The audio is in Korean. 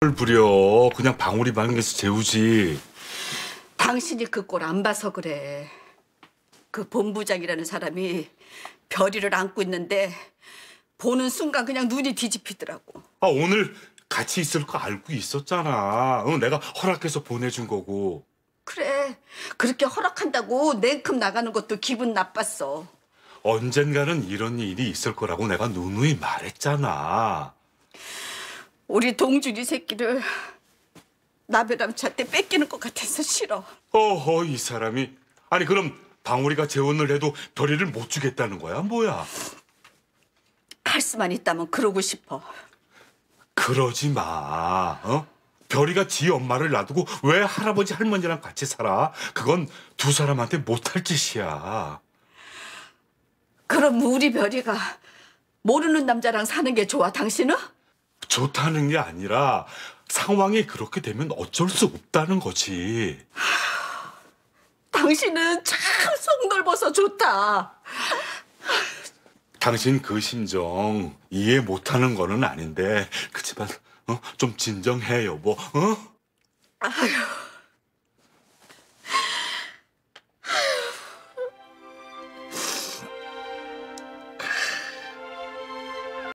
뭘 부려. 그냥 방울이 방에서 재우지. 당신이 그 꼴 안 봐서 그래. 그 본부장이라는 사람이 별이를 안고 있는데 보는 순간 그냥 눈이 뒤집히더라고. 아 오늘 같이 있을 거 알고 있었잖아. 응, 내가 허락해서 보내준 거고. 그래. 그렇게 허락한다고 냉큼 나가는 것도 기분 나빴어. 언젠가는 이런 일이 있을 거라고 내가 누누이 말했잖아. 우리 동준이 새끼를 나베람치한테 뺏기는 것 같아서 싫어. 어허, 이 사람이. 아니, 그럼 방울이가 재혼을 해도 별이를 못 주겠다는 거야, 뭐야? 할 수만 있다면 그러고 싶어. 그러지 마, 어? 별이가 지 엄마를 놔두고 왜 할아버지 할머니랑 같이 살아? 그건 두 사람한테 못할 짓이야. 그럼 우리 별이가 모르는 남자랑 사는 게 좋아, 당신은? 좋다는 게 아니라 상황이 그렇게 되면 어쩔 수 없다는 거지. 당신은 참속 넓어서 좋다. 당신 그 심정 이해 못하는 거는 아닌데 그치만 어? 좀 진정해 여보. 어? 아휴.